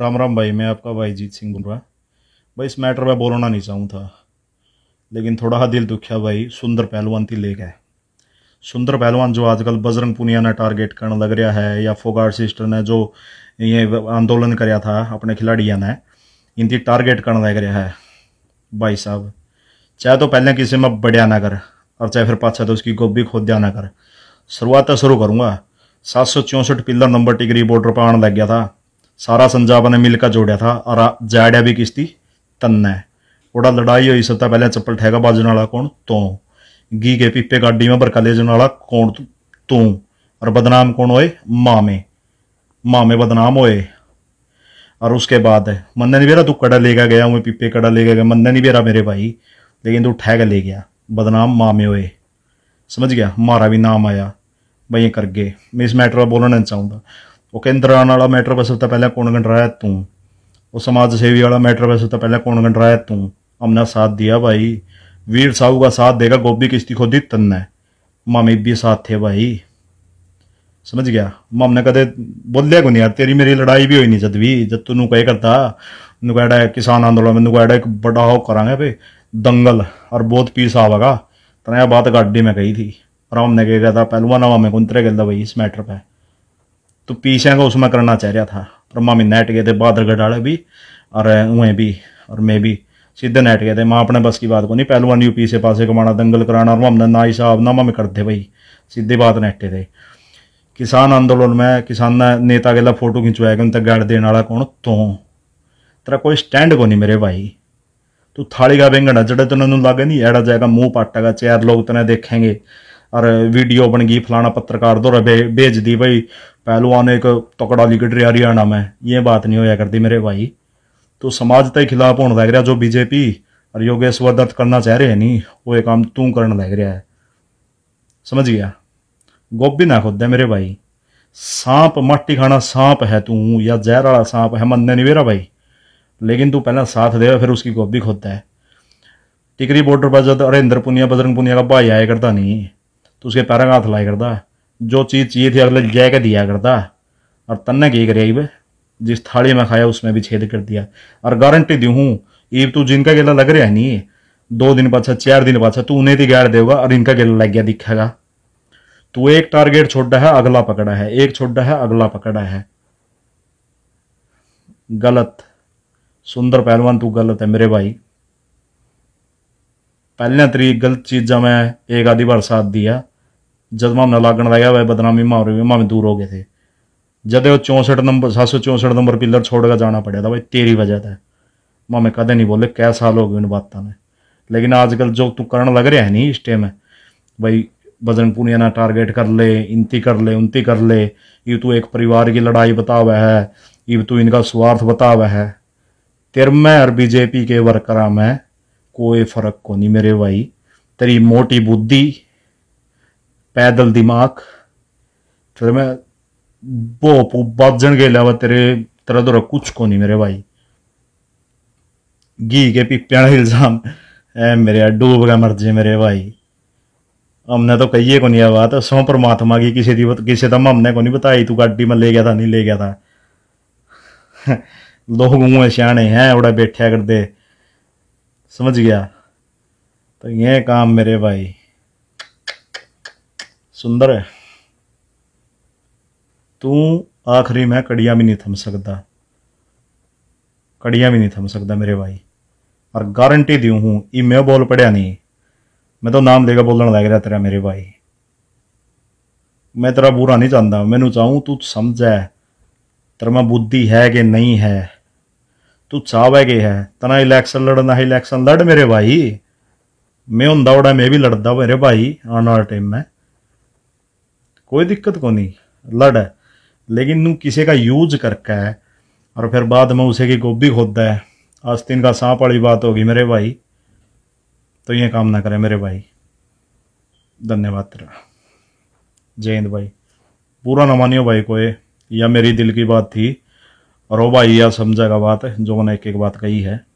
राम राम भाई मैं आपका भाईजीत सिंह बोल रहा भाई इस मैटर में बोलना नहीं चाहूँ था लेकिन थोड़ा दिल दुखिया भाई सुंदर पहलवान थी गए सुंदर पहलवान जो आजकल बजरंग पुनिया ने टारगेट करने लग रहा है या फोगार सिस्टर ने जो ये आंदोलन कराया था अपने खिलाड़िया ने इनकी टारगेट करने लग रहा है भाई साहब चाहे तो पहले किसी में बढ़िया ना कर और चाहे फिर पाछा तो उसकी गोभी खोद दिया ना कर शुरुआत तो शुरू करूँगा सात सौ चौंसठ पिल्लर नंबर टिकरी बॉर्डर पर आने लग गया था सारा संजावा ने मिलकर जोड़िया था और जाड़िया भी किसती तन्ने ओड़ा लड़ाई हुई सबता पहले चप्पल ठहगा बाजन वाला कौन तो गी के पीपे गाडी में बरका ले जाने वाला कौन तू और बदनाम कौन होए मामे मामे बदनाम होए और उसके बाद मन्ने नहीं बेरा तू कड़ा लेगा गया हूँ पीपे कड़ा लेगा गया मन्ने नहीं बेरा मेरे भाई लेकिन तू ठह ले गया बदनाम मामे होए समझ गया मारा भी नाम आया भाई कर गए मैं इस मैटर में बोलना नहीं चाहूँगा ਉਹ ਕੇਂਦਰਾਂ ਵਾਲਾ ਮੈਟਰ ਬਸ ਤਾਂ ਪਹਿਲਾਂ ਕੌਣ ਗੰਡਰਾਇਆ ਤੂੰ ਉਹ समाज सेवी वाला मैटर वैसे तो पहले कौन गंडराया तू हमने साथ दिया भाई वीर साहू का साथ देगा गोभी किश्ती खुद ही तन्ना मामी भी साथ थे भाई समझ गया माम ने कदे बोलिया को नहीं यार तेरी मेरी लड़ाई भी हुई नहीं जद भी जब तू नू कह करता नू कहता किसान आंदोलन में नू कहता एक बड़ा हो करांगे भाई दंगल और बहुत पीस आवागा तो बात गाड़ी में कही थी और हमने कह था पहलवान हवा में कुंतरे गलता भाई इस मैटर पर तो पीछे को उसमें करना चाह रहा था और मामी नेट गए थे बहादुरगढ़ वाले भी और उहें भी और मैं भी सीधे नेट गए थे माँ अपने बस की बात को नहीं पहलवान यूपी से पासे कमाना दंगल कराना और हमने ना हिसाब ना मामे करते भाई सीधी बात नेटे थे किसान आंदोलन में किसान नेता के फोटो खिंचवाया कि गाड़ देने वाला कौन तू तेरा कोई स्टैंड को नहीं मेरे भाई तू थाली का बेंगड़ा जड़े तो उन्होंने लागे नहीं एड़ा जाएगा मुंह पाटेगा चार लोग तेने देखेंगे और वीडियो बन गई फलाना पत्रकार दो भे भेज दी भाई पहलवान एक तकड़ा निकट रहा हरियाणा में ये बात नहीं होया करती मेरे भाई तो समाज के खिलाफ होने लग रहा जो बीजेपी और योगेश्वर दत्त करना चाह रहे हैं नहीं वो एक काम तू कर लग रहा है समझ गया गोभी ना खुद है मेरे भाई सांप मट्टी खाना सांप है तू या जहर वाला सांप है मन नहीं मेरा भाई लेकिन तू पहला साथ दे फिर उसकी गोभी खुद है टिकरी बॉर्डर पर जब अरेंद्र पुनिया बजरंग पुनिया का भाई आया करता नहीं तो उसके पैरा का हाथ लाया करता है जो चीज़ चाहिए थी अगले जय के दिया करता और तन्ने की करिया ईब जिस थाली में खाया उसमें भी छेद कर दिया और गारंटी दी हूँ ईब तू जिनका गेला लग रहा है नहीं दो दिन पाछा चार दिन पाछा तू उन्हें ही गैर देगा और इनका गेला लग गया दिखेगा तो एक टारगेट छोड़ा है अगला पकड़ा है एक छोड़ा है अगला पकड़ा है गलत सुंदर पहलवान तू गलत है मेरे भाई पहले तरीक गलत चीज़ा मैं एक आधी बार साथ दिया जदमा न लागन लगा वह बदनामी माहौर विमा में दूर हो गए थे जद वो चौंसठ नंबर सात सौ चौंसठ नंबर पिलर छोड़कर जाना पड़ा था भाई तेरी वजह था मामे कदे नहीं बोले कै साल हो गए उन बातों ने लेकिन आजकल जो तू करण लग रहा है नहीं इस टाइम भाई बजरंग पुनिया ना टारगेट कर ले इनती कर ले उनती कर ले ये तू एक परिवार की लड़ाई बतावा है ये तू इनका स्वार्थ बता बतावा है तेर में और बीजेपी के वर्करा में कोई फर्क को नहीं मेरे भाई तेरी मोटी बुद्धि पैदल दिमाग चलो मैं भोप बाप के अलावा तेरे तेरा दोरा तो कुछ नहीं मेरे भाई घी के पिपिया इल्जाम है मेरे डूब गया मर्जी मेरे भाई हमने तो कही को नहीं बात सो परमात्मा की किसी की किसी दम हमने को नहीं बताई तू गाड़ी में ले गया था नहीं ले गया था लोग मुँह सियाने हैं उड़ा बैठे करते समझ गया तो ये काम मेरे भाई सुंदर है तू आखिरी मैं कड़िया भी नहीं थम सकता कड़िया भी नहीं थम सकता मेरे भाई और गारंटी दू हूँ ये मैं बोल पढ़िया नहीं मैं तो नाम देगा बोलने लग रहा तेरा मेरे भाई मैं तेरा बुरा नहीं चाहता मैनू चाहूँ तू समझ है तेरा में बुद्धि है कि नहीं है तू चाहे के है तना इलेक्शन लड़ना है इलेक्शन लड़ मेरे भाई मैं हों मैं भी लड़ता मेरे भाई आने वाले टाइम में कोई दिक्कत को नहीं लड़ है लेकिन नू किसी का यूज करके है और फिर बाद में उसे की गोभी खोदता है आज तीन का सांप वाली बात होगी मेरे भाई तो ये काम ना करें मेरे भाई धन्यवाद तेरा जय हिंद भाई पूरा ना मानियो भाई कोई या मेरी दिल की बात थी और वो भाई या समझेगा बात जो मैंने एक एक बात कही है